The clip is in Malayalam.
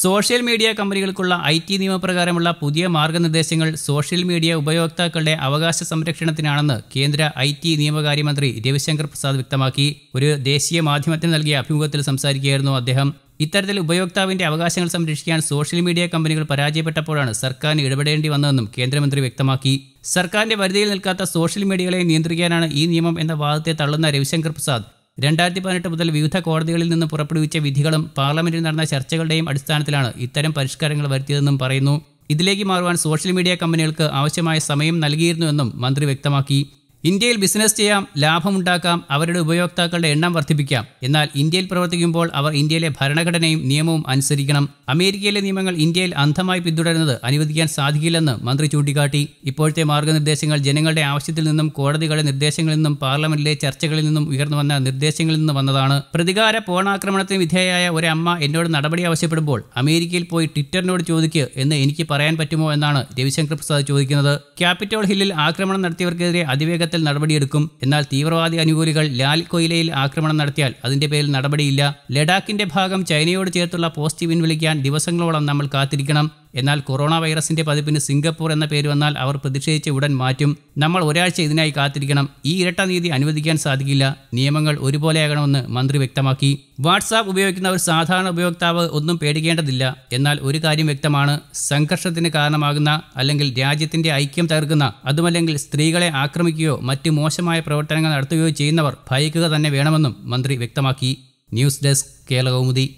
സോഷ്യൽ മീഡിയ കമ്പനികൾക്കുള്ള ഐ ടി നിയമപ്രകാരമുള്ള പുതിയ മാർഗനിർദ്ദേശങ്ങൾ സോഷ്യൽ മീഡിയ ഉപയോക്താക്കളുടെ അവകാശ സംരക്ഷണത്തിനാണെന്ന് കേന്ദ്ര ഐ ടി നിയമകാര്യമന്ത്രി രവിശങ്കർ പ്രസാദ് വ്യക്തമാക്കി ഒരു ദേശീയ മാധ്യമത്തിന് നൽകിയ അഭിമുഖത്തിൽ സംസാരിക്കുകയായിരുന്നു അദ്ദേഹം ഇത്തരത്തിൽ ഉപയോക്താവിന്റെ അവകാശങ്ങൾ സംരക്ഷിക്കാൻ സോഷ്യൽ മീഡിയ കമ്പനികൾ പരാജയപ്പെട്ടപ്പോഴാണ് സർക്കാരിന് ഇടപെടേണ്ടി വന്നതെന്നും കേന്ദ്രമന്ത്രി വ്യക്തമാക്കി സർക്കാരിന്റെ പരിധിയിൽ നിൽക്കാത്ത സോഷ്യൽ മീഡിയകളെ നിയന്ത്രിക്കാനാണ് ഈ നിയമം എന്ന വാദത്തെ തള്ളുന്ന രവിശങ്കർ പ്രസാദ് രണ്ടായിരത്തി പതിനെട്ട് മുതൽ വിവിധ കോടതികളിൽ നിന്ന് പുറപ്പെടുവിച്ച വിധികളും പാർലമെന്റിൽ നടന്ന ചർച്ചകളുടെയും അടിസ്ഥാനത്തിലാണ് ഇത്തരം പരിഷ്കാരങ്ങൾ വരുത്തിയതെന്നും പറയുന്നു ഇതിലേക്ക് മാറുവാൻ സോഷ്യൽ മീഡിയ കമ്പനികൾക്ക് ആവശ്യമായ സമയം നൽകിയിരുന്നുവെന്നും മന്ത്രി വ്യക്തമാക്കി ഇന്ത്യയിൽ ബിസിനസ് ചെയ്യാം ലാഭമുണ്ടാക്കാം അവരുടെ ഉപയോക്താക്കളുടെ എണ്ണം വർദ്ധിപ്പിക്കാം എന്നാൽ ഇന്ത്യയിൽ പ്രവർത്തിക്കുമ്പോൾ അവർ ഇന്ത്യയിലെ ഭരണഘടനയും നിയമവും അനുസരിക്കണം അമേരിക്കയിലെ നിയമങ്ങൾ ഇന്ത്യയിൽ അന്ധമായി പിന്തുടരുന്നത് അനുവദിക്കാൻ സാധിക്കില്ലെന്ന് മന്ത്രി ചൂണ്ടിക്കാട്ടി ഇപ്പോഴത്തെ മാർഗനിർദ്ദേശങ്ങൾ ജനങ്ങളുടെ ആവശ്യത്തിൽ നിന്നും കോടതികളുടെ നിർദ്ദേശങ്ങളിൽ നിന്നും പാർലമെന്റിലെ ചർച്ചകളിൽ നിന്നും ഉയർന്നു വന്ന നിർദ്ദേശങ്ങളിൽ നിന്നും വന്നതാണ് പ്രതികാര പോണാക്രമണത്തിന് വിധേയയായ ഒരു അമ്മ എന്നോട് നടപടി ആവശ്യപ്പെടുമ്പോൾ അമേരിക്കയിൽ പോയി ട്വിറ്ററിനോട് ചോദിക്കുക എന്ന് എനിക്ക് പറയാൻ പറ്റുമോ എന്നാണ് രവിശങ്കർ പ്രസാദ് ചോദിക്കുന്നത് ക്യാപിറ്റോൾ ഹില്ലിൽ ആക്രമണം നടത്തിയവർക്കെതിരെ അതിവേഗ ഇത്തരത്തിൽ നടപടിയെടുക്കും എന്നാൽ തീവ്രവാദി അനുകൂലികൾ ലാൽ കൊയിലയിൽ ആക്രമണം നടത്തിയാൽ അതിന്റെ പേരിൽ നടപടിയില്ല ലഡാക്കിന്റെ ഭാഗം ചൈനയോട് ചേർത്തുള്ള പോസ്റ്റ് പിൻവലിക്കാൻ ദിവസങ്ങളോളം നമ്മൾ കാത്തിരിക്കണം എന്നാൽ കൊറോണ വൈറസിന്റെ പതിപ്പിന് സിംഗപ്പൂർ എന്ന പേര് വന്നാൽ അവർ പ്രതിഷേധിച്ച ഉടൻ മാറ്റും നമ്മൾ ഒരാഴ്ച ഇതിനായി കാത്തിരിക്കണം ഈ ഇരട്ട നീതി അനുവദിക്കാൻ സാധിക്കില്ല നിയമങ്ങൾ ഒരുപോലെയാകണമെന്ന് മന്ത്രി വ്യക്തമാക്കി വാട്സാപ്പ് ഉപയോഗിക്കുന്ന ഒരു സാധാരണ ഉപയോക്താവ് ഒന്നും പേടിക്കേണ്ടതില്ല എന്നാൽ ഒരു കാര്യം വ്യക്തമാണ് സംഘർഷത്തിന് കാരണമാകുന്ന അല്ലെങ്കിൽ രാജ്യത്തിന്റെ ഐക്യം തകർക്കുന്ന അതുമല്ലെങ്കിൽ സ്ത്രീകളെ ആക്രമിക്കുകയോ മറ്റ് മോശമായ പ്രവർത്തനങ്ങൾ നടത്തുകയോ ചെയ്യുന്നവർ ഭയക്കുക തന്നെ വേണമെന്നും മന്ത്രി വ്യക്തമാക്കി ന്യൂസ് ഡെസ്ക് കേരളകൗമുദി